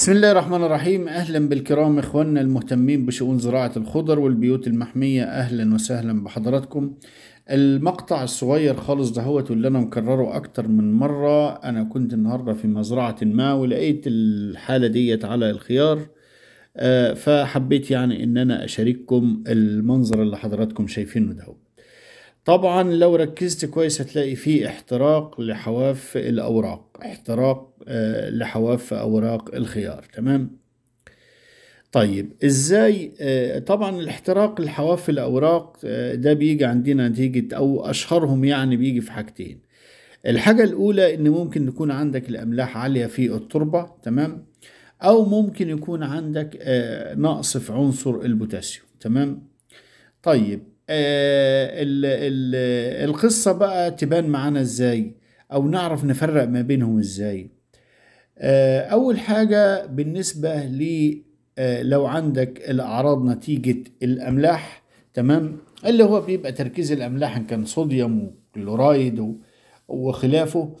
بسم الله الرحمن الرحيم اهلا بالكرام اخواننا المهتمين بشؤون زراعه الخضر والبيوت المحميه اهلا وسهلا بحضراتكم المقطع الصغير خالص دهوت اللي انا مكرره اكتر من مره انا كنت النهارده في مزرعه ما ولقيت الحاله ديت على الخيار آه، فحبيت يعني ان انا اشارككم المنظر اللي حضراتكم شايفينه دهوت طبعا لو ركزت كويس هتلاقي فيه احتراق لحواف الأوراق احتراق آه، لحواف أوراق الخيار تمام طيب ازاي آه، طبعا الاحتراق لحواف الأوراق آه، ده بيجي عندنا نتيجة أو أشهرهم يعني بيجي في حاجتين الحاجة الأولى إن ممكن يكون عندك الأملاح عالية في التربة تمام أو ممكن يكون عندك نقص في عنصر البوتاسيوم تمام طيب آه، ال ال القصة بقى تبان معانا ازاي او نعرف نفرق ما بينهم ازاي آه، اول حاجة بالنسبة لي آه، لو عندك الاعراض نتيجة الاملاح تمام اللي هو بيبقى تركيز الاملاح ان كان صوديوم وكلورايد وخلافه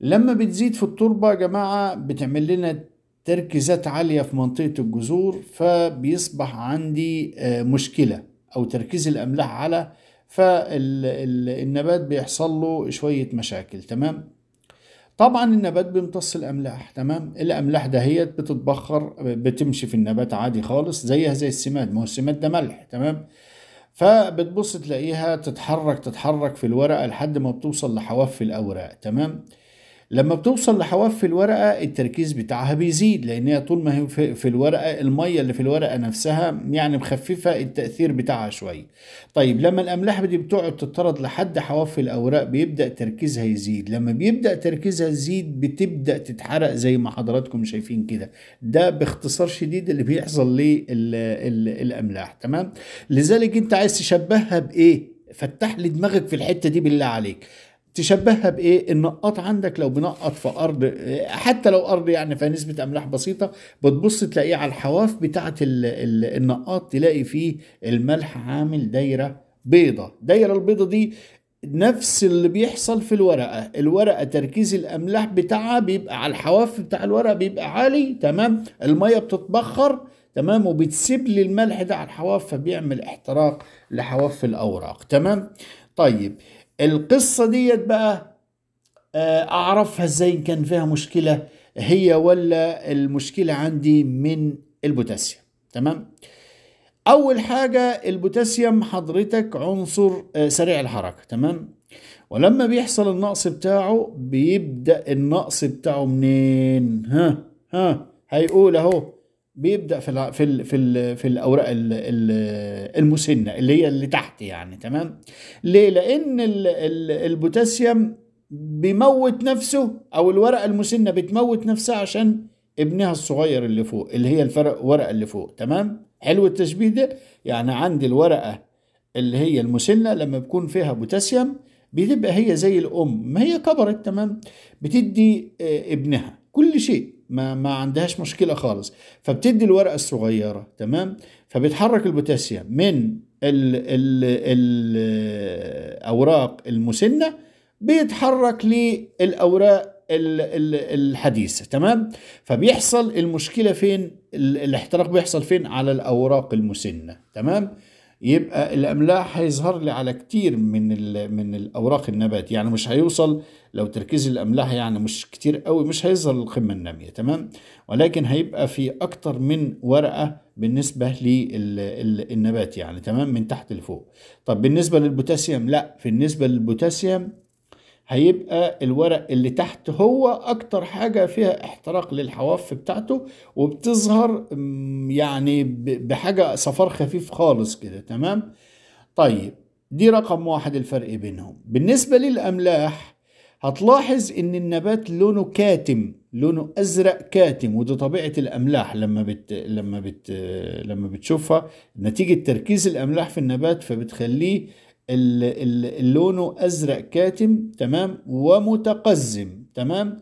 لما بتزيد في التربة يا جماعة بتعمل لنا تركيزات عالية في منطقة الجذور فبيصبح عندي مشكلة او تركيز الاملاح على فالنبات بيحصل له شويه مشاكل تمام طبعا النبات بيمتص الاملاح تمام الاملاح دهيت بتتبخر بتمشي في النبات عادي خالص زيها زي السماد ما هو السماد ده ملح تمام فبتبص تلاقيها تتحرك تتحرك في الورقه لحد ما بتوصل لحواف الاوراق تمام لما بتوصل لحواف في الورقة التركيز بتاعها بيزيد لأن هي طول ما هي في الورقة المية اللي في الورقة نفسها يعني مخففة التأثير بتاعها شوية طيب لما الأملاح بدي بتقعد تطرد لحد حواف الأوراق بيبدأ تركيزها يزيد لما بيبدأ تركيزها يزيد بتبدأ تتحرق زي ما حضراتكم شايفين كده ده باختصار شديد اللي بيحصل للأملاح تمام لذلك أنت عايز تشبهها بإيه فتح لي دماغك في الحته دي بالله عليك تشبهها بايه النقاط عندك لو بنقط في ارض حتى لو ارض يعني فيها نسبه املاح بسيطه بتبص تلاقيه على الحواف بتاعه النقاط تلاقي فيه الملح عامل دايره بيضه الدايره البيضه دي نفس اللي بيحصل في الورقة الورقة تركيز الأملاح بتاعها بيبقى على الحواف بتاع الورقة بيبقى عالي تمام المية بتتبخر تمام وبتسيب لي الملح ده على الحواف فبيعمل احتراق لحواف الأوراق تمام طيب القصة ديت بقى آه، أعرفها إزاي إن كان فيها مشكلة هي ولا المشكلة عندي من البوتاسيوم تمام أول حاجة البوتاسيوم حضرتك عنصر آه، سريع الحركة تمام ولما بيحصل النقص بتاعه بيبدأ النقص بتاعه منين ها ها هيقول أهو بيبدا في في في, في الاوراق المسنه اللي هي اللي تحت يعني تمام ليه لان البوتاسيوم بيموت نفسه او الورقه المسنه بتموت نفسها عشان ابنها الصغير اللي فوق اللي هي الفرق ورقه اللي فوق تمام حلو التشبيه ده يعني عندي الورقه اللي هي المسنه لما بيكون فيها بوتاسيوم بتبقى هي زي الام ما هي كبرت تمام بتدي آه، ابنها كل شيء ما, ما عندهاش مشكله خالص فبتدي الورقه الصغيره تمام فبيتحرك البوتاسيوم من الـ الـ الاوراق المسنه بيتحرك للاوراق الحديثه تمام فبيحصل المشكله فين الاحتراق بيحصل فين على الاوراق المسنه تمام يبقى الاملاح هيظهر لي على كتير من من الاوراق النبات يعني مش هيوصل لو تركيز الاملاح يعني مش كتير قوي مش هيظهر للقمه الناميه تمام ولكن هيبقى في اكتر من ورقه بالنسبه للنبات يعني تمام من تحت لفوق طب بالنسبه للبوتاسيوم لا بالنسبه للبوتاسيوم هيبقى الورق اللي تحت هو اكتر حاجة فيها احتراق للحواف بتاعته وبتظهر يعني بحاجة صفار خفيف خالص كده تمام طيب دي رقم واحد الفرق بينهم بالنسبة للأملاح هتلاحظ ان النبات لونه كاتم لونه ازرق كاتم ودي طبيعه الاملاح لما بت لما بت لما بتشوفها نتيجه تركيز الاملاح في النبات فبتخليه لونه ازرق كاتم تمام ومتقزم تمام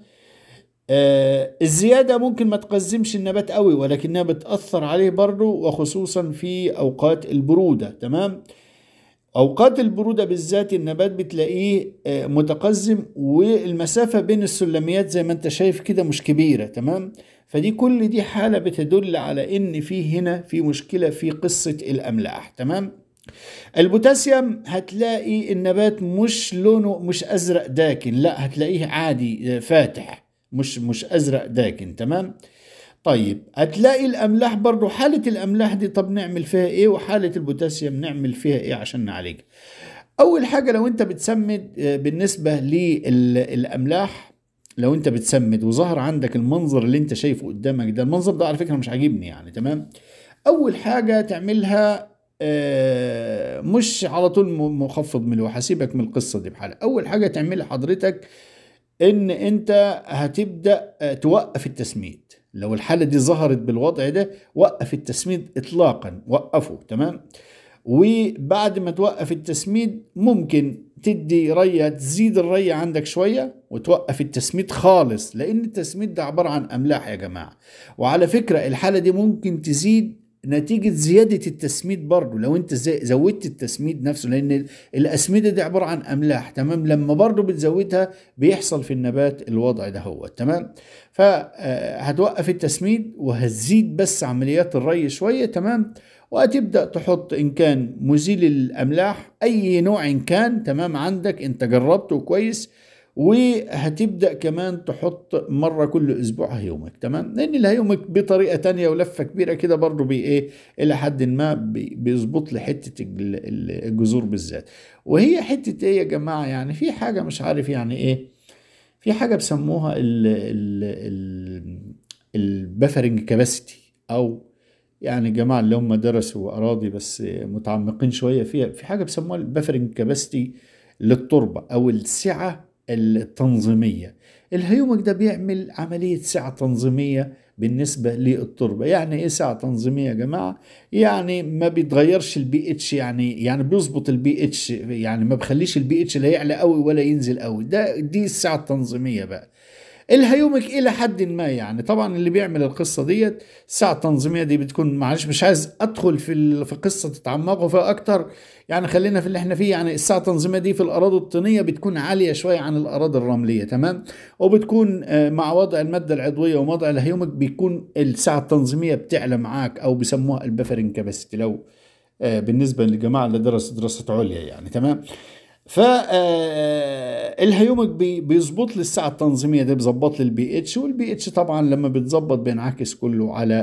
آه الزيادة ممكن ما تقزمش النبات قوي ولكنها بتأثر عليه برضه وخصوصا في أوقات البرودة تمام أوقات البرودة بالذات النبات بتلاقيه آه متقزم والمسافة بين السلميات زي ما انت شايف كده مش كبيرة تمام فدي كل دي حالة بتدل على ان في هنا في مشكلة في قصة الأملاح تمام البوتاسيوم هتلاقي النبات مش لونه مش ازرق داكن لا هتلاقيه عادي آه، فاتح مش مش ازرق داكن تمام طيب هتلاقي الاملاح برضو حالة الاملاح دي طب نعمل فيها ايه وحالة البوتاسيوم نعمل فيها ايه عشان نعالجها اول حاجة لو انت بتسمد آه، بالنسبة للاملاح لو انت بتسمد وظهر عندك المنظر اللي انت شايفه قدامك ده المنظر ده على فكرة مش عاجبني يعني تمام اول حاجة تعملها آه، مش على طول مخفض ملوحة سيبك من القصة دي بحالة أول حاجة تعملها حضرتك إن أنت هتبدأ آه، توقف التسميد لو الحالة دي ظهرت بالوضع ده وقف التسميد إطلاقا وقفه تمام وبعد ما توقف التسميد ممكن تدي رية تزيد الرية عندك شوية وتوقف التسميد خالص لأن التسميد ده عبارة عن أملاح يا جماعة وعلى فكرة الحالة دي ممكن تزيد نتيجة زيادة التسميد برضو لو انت زودت التسميد نفسه لان الاسمدة دي عبارة عن املاح تمام لما برضو بتزودها بيحصل في النبات الوضع ده هو تمام فهتوقف آه، التسميد وهتزيد بس عمليات الري شوية تمام وهتبدأ تحط إن كان مزيل الأملاح أي نوع إن كان تمام عندك أنت جربته كويس وهتبدا كمان تحط مره كل اسبوع هيومك تمام لان الهيومك بطريقه تانية ولفه كبيره كده برضو بي ايه الى حد ما بيظبط لي حته الجذور بالذات وهي حته ايه يا جماعه يعني في حاجه مش عارف يعني ايه في حاجه بسموها البفرنج كاباسيتي او يعني الجماعه اللي هم درسوا اراضي بس متعمقين شويه فيها في حاجه بيسموها البفرنج كاباسيتي للتربه او السعه التنظيمية الهيومك ده بيعمل عملية سعة تنظيمية بالنسبة للتربة يعني ايه سعة تنظيمية يا جماعة يعني ما بيتغيرش البي اتش يعني يعني بيظبط البي اتش يعني ما بخليش البي اتش لا يعلى قوي ولا ينزل قوي ده دي السعة التنظيمية بقى إلها يومك إلى حد ما يعني طبعا اللي بيعمل القصة ديت الساعة التنظيمية دي بتكون معلش مش عايز أدخل في في قصة تتعمقوا فيها أكتر يعني خلينا في اللي احنا فيه يعني الساعة التنظيمية دي في الأراضي الطينية بتكون عالية شوية عن الأراضي الرملية تمام وبتكون آه، مع وضع المادة العضوية ووضع الهيومك بيكون الساعة التنظيمية بتعلى معاك أو بيسموها البفرنج كاباسيتي لو آه، بالنسبة للجماعة اللي درسوا دراسة عليا يعني تمام فالهيومك آه، آه، بيظبط لي الساعه التنظيميه دي بيظبط لي البي اتش والبي اتش طبعا لما بتظبط بينعكس كله على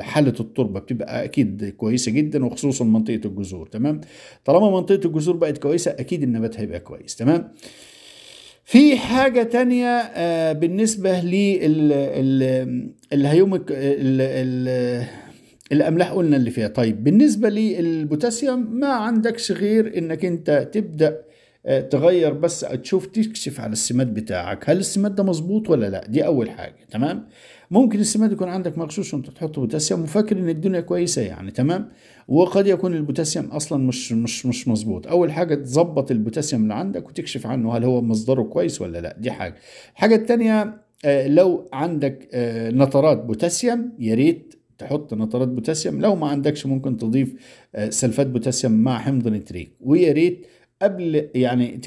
حاله التربه بتبقى اكيد كويسه جدا وخصوصا منطقه الجذور تمام طالما منطقه الجذور بقت كويسه اكيد النبات هيبقى كويس تمام في حاجة تانية آه، بالنسبة للهيومك الاملاح قلنا اللي فيها طيب بالنسبه للبوتاسيوم ما عندكش غير انك انت تبدا آه، تغير بس تشوف تكشف على السماد بتاعك هل السماد ده مظبوط ولا لا دي اول حاجه تمام ممكن السماد يكون عندك مغشوش وانت تحط بوتاسيوم وفاكر ان الدنيا كويسه يعني تمام وقد يكون البوتاسيوم اصلا مش مش مش مظبوط اول حاجه تظبط البوتاسيوم اللي عندك وتكشف عنه هل هو مصدره كويس ولا لا دي حاجه الحاجه الثانيه آه، لو عندك آه، نترات بوتاسيوم يا ريت تحط نترات بوتاسيوم لو ما عندكش ممكن تضيف آه، سلفات بوتاسيوم مع حمض نتريك ويا ريت قبل يعني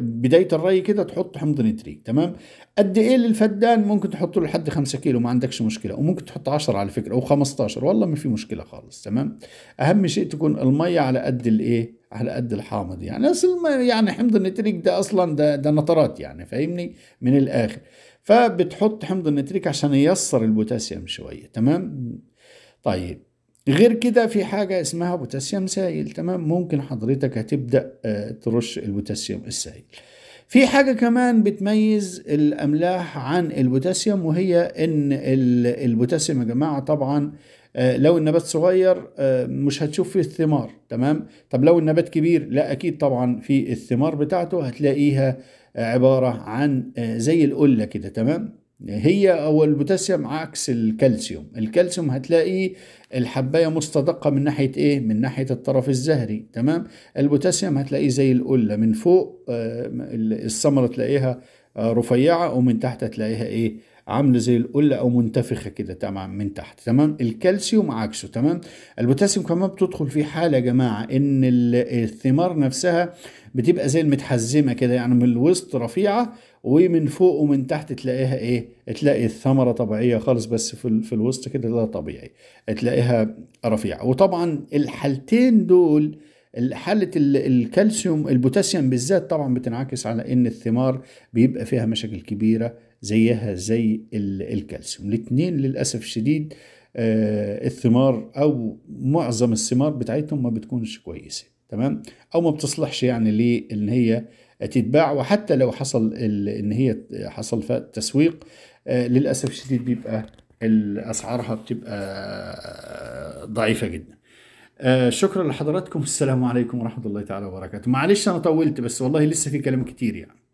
بدايه الري كده تحط حمض نتريك تمام قد ايه للفدان ممكن تحط له لحد 5 كيلو ما عندكش مشكله وممكن تحط 10 على فكره او 15 والله ما في مشكله خالص تمام اهم شيء تكون الميه على قد الايه على قد الحامض يعني اصل يعني حمض النتريك ده اصلا ده ده نطرات يعني فاهمني من الاخر فبتحط حمض النتريك عشان ييسر البوتاسيوم شويه تمام طيب غير كده في حاجة اسمها بوتاسيوم سائل تمام ممكن حضرتك هتبدأ آه، ترش البوتاسيوم السائل في حاجة كمان بتميز الأملاح عن البوتاسيوم وهي إن البوتاسيوم يا جماعة طبعا آه، لو النبات صغير آه، مش هتشوف فيه الثمار تمام طب لو النبات كبير لا أكيد طبعا في الثمار بتاعته هتلاقيها عبارة عن زي القلة كده تمام هي او البوتاسيوم عكس الكالسيوم الكالسيوم هتلاقي الحبايه مستدقه من ناحيه ايه من ناحيه الطرف الزهري تمام البوتاسيوم هتلاقيه زي القله من فوق آه، الثمره تلاقيها آه، رفيعه ومن تحت هتلاقيها ايه عامله زي القله او منتفخه كده تمام من تحت تمام الكالسيوم عكسه تمام البوتاسيوم كمان بتدخل في حاله يا جماعه ان الثمار نفسها بتبقى زي المتحزمه كده يعني من الوسط رفيعه ومن فوق ومن تحت تلاقيها ايه تلاقي الثمره طبيعيه خالص بس في, في الوسط كده ده طبيعي تلاقيها رفيعه وطبعا الحالتين دول حالة الكالسيوم البوتاسيوم بالذات طبعا بتنعكس على ان الثمار بيبقى فيها مشاكل كبيرة زيها زي الكالسيوم الاتنين للأسف الشديد آه الثمار او معظم الثمار بتاعتهم ما بتكونش كويسة تمام او ما بتصلحش يعني لان هي تتباع وحتى لو حصل ان هي حصل تسويق آه، للاسف الشديد بيبقى اسعارها بتبقى آه، ضعيفه جدا آه، شكرا لحضراتكم السلام عليكم ورحمه الله تعالى وبركاته معلش انا طولت بس والله لسه في كلام كتير يعني